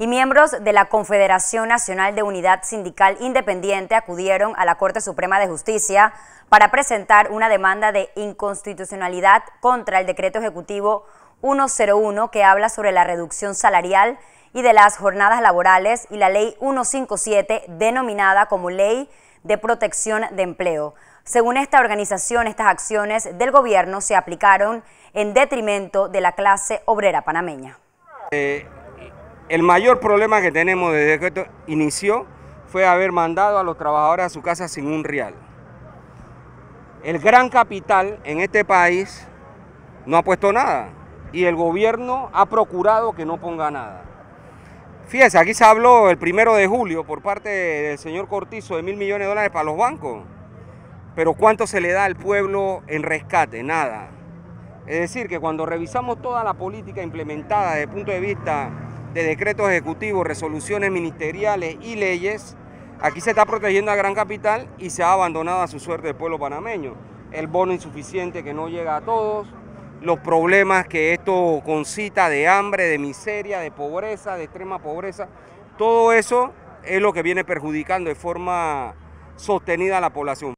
y miembros de la Confederación Nacional de Unidad Sindical Independiente acudieron a la Corte Suprema de Justicia para presentar una demanda de inconstitucionalidad contra el decreto ejecutivo 101 que habla sobre la reducción salarial y de las jornadas laborales y la ley 157 denominada como ley de protección de empleo. Según esta organización, estas acciones del gobierno se aplicaron en detrimento de la clase obrera panameña. Eh, el mayor problema que tenemos desde que esto inició fue haber mandado a los trabajadores a su casa sin un real. El gran capital en este país no ha puesto nada y el gobierno ha procurado que no ponga nada. Fíjense, aquí se habló el primero de julio por parte del señor Cortizo de mil millones de dólares para los bancos, pero ¿cuánto se le da al pueblo en rescate? Nada. Es decir, que cuando revisamos toda la política implementada desde el punto de vista de decretos ejecutivos, resoluciones ministeriales y leyes, aquí se está protegiendo a Gran Capital y se ha abandonado a su suerte el pueblo panameño. El bono insuficiente que no llega a todos, los problemas que esto concita de hambre, de miseria, de pobreza, de extrema pobreza, todo eso es lo que viene perjudicando de forma sostenida a la población.